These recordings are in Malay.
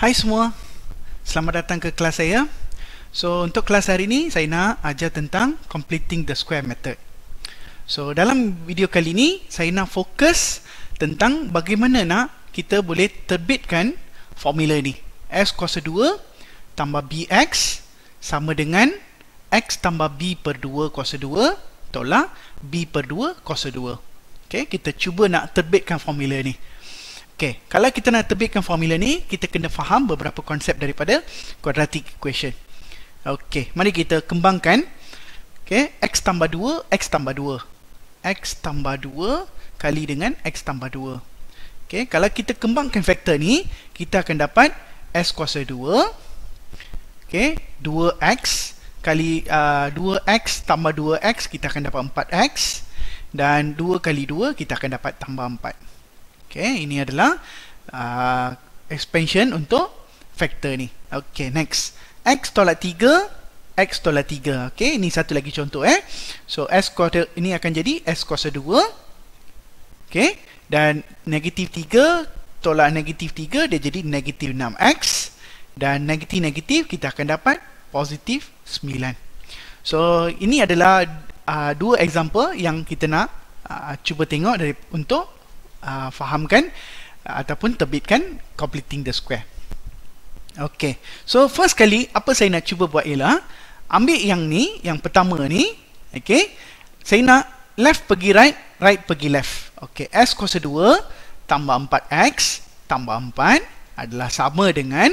Hai semua, selamat datang ke kelas saya. So untuk kelas hari ini saya nak ajar tentang completing the square method. So dalam video kali ini saya nak fokus tentang bagaimana nak kita boleh terbitkan formula ini. S kuasa 2 tambah BX sama dengan X tambah B per 2 kuasa 2 tolak B per 2 kuasa 2. Okay, kita cuba nak terbitkan formula ini. Okay, kalau kita nak terbitkan formula ni, kita kena faham beberapa konsep daripada quadratic equation. Okay, mari kita kembangkan. Okay, x tambah 2, x tambah 2. x tambah 2 kali dengan x tambah 2. Okay, kalau kita kembangkan faktor ni, kita akan dapat s kuasa 2. Okay, 2x kali uh, 2x tambah 2x, kita akan dapat 4x. Dan 2 kali 2, kita akan dapat tambah 4. Okay, ini adalah uh, expansion untuk factor ni. Okay, next. X tolak 3, X tolak 3. Okay, ini satu lagi contoh eh. So, S kuasa, ini akan jadi S kuasa 2. Okay, dan negatif 3 tolak negatif 3, dia jadi negatif 6X. Dan negatif-negatif, kita akan dapat positif 9. So, ini adalah uh, dua example yang kita nak uh, cuba tengok dari untuk uh, fahamkan uh, ataupun terbitkan completing the square. Okay, so first kali apa saya nak cuba buat ialah ambil yang ni, yang pertama ni, okay, saya nak left pergi right, right pergi left. Okay, S kuasa 2 tambah 4X tambah 4 adalah sama dengan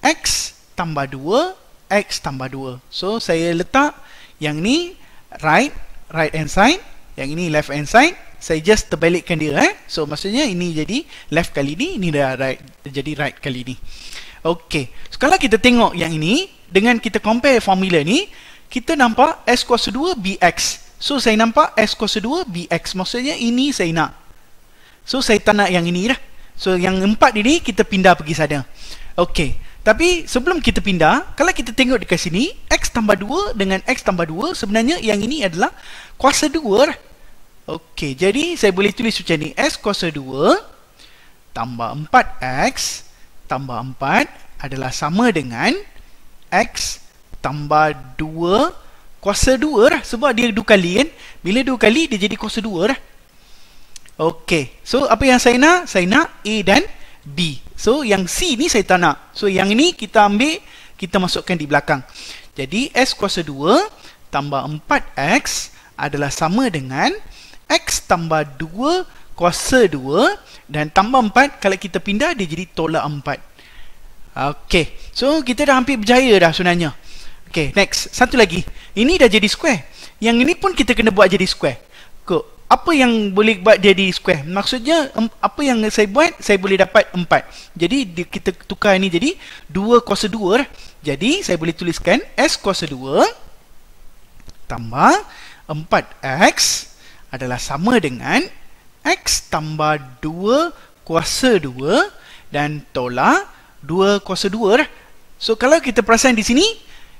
X tambah 2, X tambah 2. So, saya letak yang ni right, right hand side, yang ini left hand side, saya just terbalikkan dia eh. So maksudnya ini jadi left kali ni, ini dah right jadi right kali ni. Okey. So, kita tengok yang ini dengan kita compare formula ni, kita nampak s kuasa 2 bx. So saya nampak s kuasa 2 bx. Maksudnya ini saya nak. So saya tak nak yang ini dah. So yang empat ini kita pindah pergi sana. Okey. Tapi sebelum kita pindah, kalau kita tengok dekat sini, x tambah 2 dengan x tambah 2, sebenarnya yang ini adalah kuasa 2 lah. Okey, jadi saya boleh tulis macam ni. S kuasa 2 tambah 4X tambah 4 adalah sama dengan X tambah 2 kuasa 2 lah. Sebab dia 2 kali kan. Bila 2 kali, dia jadi kuasa 2 lah. Okey, so apa yang saya nak? Saya nak A dan B. So, yang C ni saya tak nak. So, yang ni kita ambil, kita masukkan di belakang. Jadi, S kuasa 2 tambah 4X adalah sama dengan X tambah 2 kuasa 2 dan tambah 4 kalau kita pindah dia jadi tolak 4. Okey, so kita dah hampir berjaya dah sebenarnya. Okey, next. Satu lagi. Ini dah jadi square. Yang ini pun kita kena buat jadi square. Ke, apa yang boleh buat jadi square? Maksudnya, apa yang saya buat, saya boleh dapat 4. Jadi, kita tukar ini jadi 2 kuasa 2. Jadi, saya boleh tuliskan S kuasa 2 tambah 4X adalah sama dengan X tambah 2 kuasa 2 dan tolak 2 kuasa 2. Lah. So, kalau kita perasan di sini,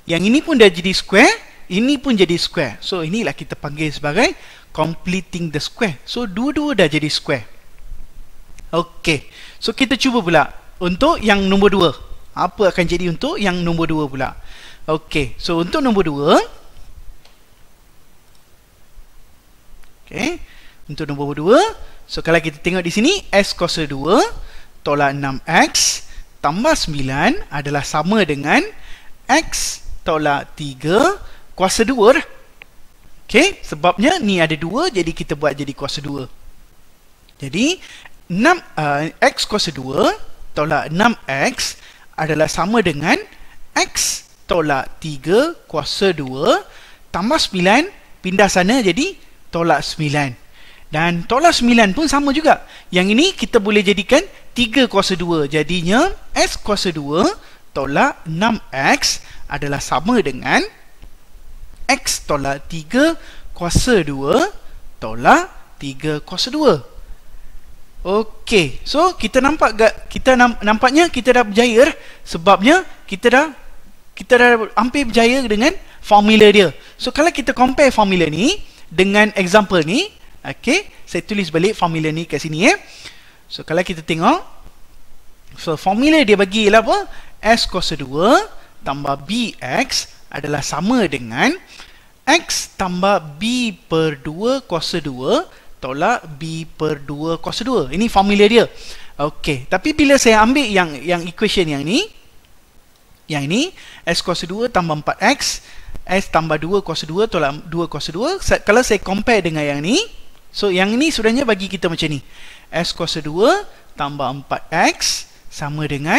yang ini pun dah jadi square, ini pun jadi square. So, inilah kita panggil sebagai completing the square. So, dua-dua dah jadi square. Okay. So, kita cuba pula untuk yang nombor 2. Apa akan jadi untuk yang nombor 2 pula? Okay. So, untuk nombor 2... Okey. Untuk nombor dua, so kalau kita tengok di sini s kuasa 2 tolak 6x tambah 9 adalah sama dengan x tolak 3 kuasa 2 dah. Okey, sebabnya ni ada 2 jadi kita buat jadi kuasa 2. Jadi 6 uh, eh, x kuasa 2 tolak 6x adalah sama dengan x tolak 3 kuasa 2 tambah 9 pindah sana jadi tolak 9 dan tolak 9 pun sama juga yang ini kita boleh jadikan 3 kuasa 2 jadinya x kuasa 2 tolak 6x adalah sama dengan x tolak 3 kuasa 2 tolak 3 kuasa 2 Okey, so kita nampak gak, kita nampaknya kita dah berjaya sebabnya kita dah kita dah hampir berjaya dengan formula dia. So kalau kita compare formula ni, dengan example ni okey saya tulis balik formula ni kat sini ya eh. so kalau kita tengok so formula dia bagi ialah apa s kuasa 2 tambah bx adalah sama dengan x tambah b per 2 kuasa 2 tolak b per 2 kuasa 2 ini formula dia okey tapi bila saya ambil yang yang equation yang ni yang ini s kuasa 2 tambah 4x S tambah 2 kuasa 2 tolak 2 kuasa 2. kalau saya compare dengan yang ni, so yang ni sebenarnya bagi kita macam ni. S kuasa 2 tambah 4X sama dengan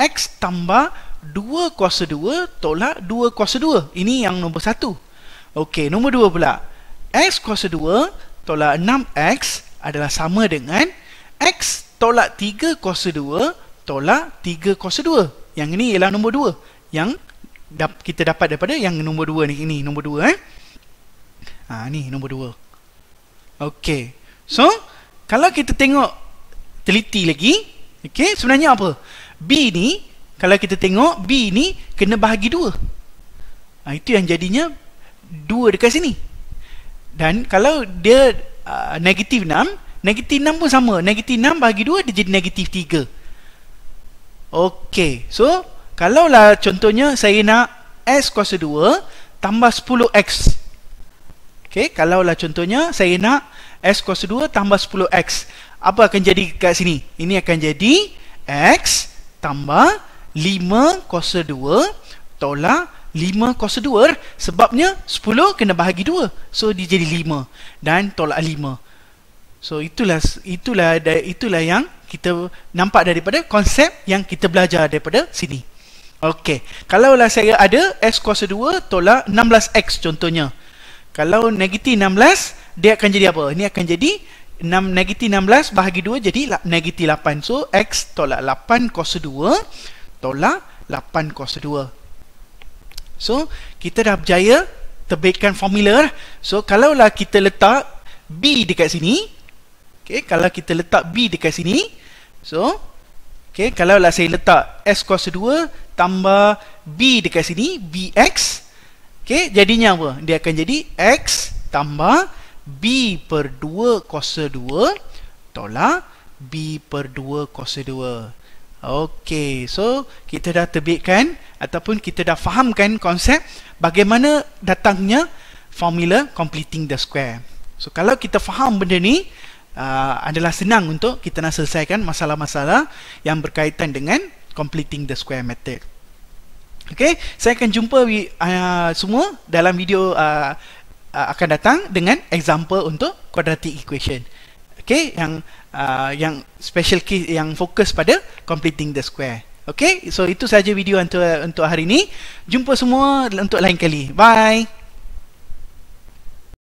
X tambah 2 kuasa 2 tolak 2 kuasa 2. Ini yang nombor 1. Okey, nombor 2 pula. X kuasa 2 tolak 6X adalah sama dengan X tolak 3 kuasa 2 tolak 3 kuasa 2. Yang ini ialah nombor 2. Yang kita dapat daripada yang nombor dua ni. Ini nombor dua eh. Ha, ni nombor dua. Okay. So, kalau kita tengok teliti lagi. Okay, sebenarnya apa? B ni, kalau kita tengok B ni kena bahagi dua. Ha, itu yang jadinya dua dekat sini. Dan kalau dia uh, negatif 6, negatif 6 pun sama. Negatif 6 bahagi 2 dia jadi negatif 3. Okey. So, Kalaulah contohnya saya nak S kuasa 2 tambah 10X. Okay, kalaulah contohnya saya nak S kuasa 2 tambah 10X. Apa akan jadi kat sini? Ini akan jadi X tambah 5 kuasa 2 tolak 5 kuasa 2 sebabnya 10 kena bahagi 2. So dia jadi 5 dan tolak 5. So itulah itulah itulah yang kita nampak daripada konsep yang kita belajar daripada sini. Okey. lah saya ada x kuasa 2 tolak 16x contohnya. Kalau negatif 16, dia akan jadi apa? Ini akan jadi 6 negatif 16 bahagi 2 jadi negatif 8. So, x tolak 8 kuasa 2 tolak 8 kuasa 2. So, kita dah berjaya terbaikkan formula. Lah. So, kalau lah kita letak B dekat sini. Okey, kalau kita letak B dekat sini. So, okey, lah saya letak S kuasa 2 tambah B dekat sini, BX. okay? jadinya apa? Dia akan jadi X tambah B per 2 kuasa 2 tolak B per 2 kuasa 2. Okey, so kita dah terbitkan ataupun kita dah fahamkan konsep bagaimana datangnya formula completing the square. So kalau kita faham benda ni, uh, adalah senang untuk kita nak selesaikan masalah-masalah yang berkaitan dengan completing the square method. Okay, saya akan jumpa uh, semua dalam video uh, uh, akan datang dengan example untuk quadratic equation. Okay, yang uh, yang special case yang fokus pada completing the square. Okay, so itu saja video untuk untuk hari ini. Jumpa semua untuk lain kali. Bye.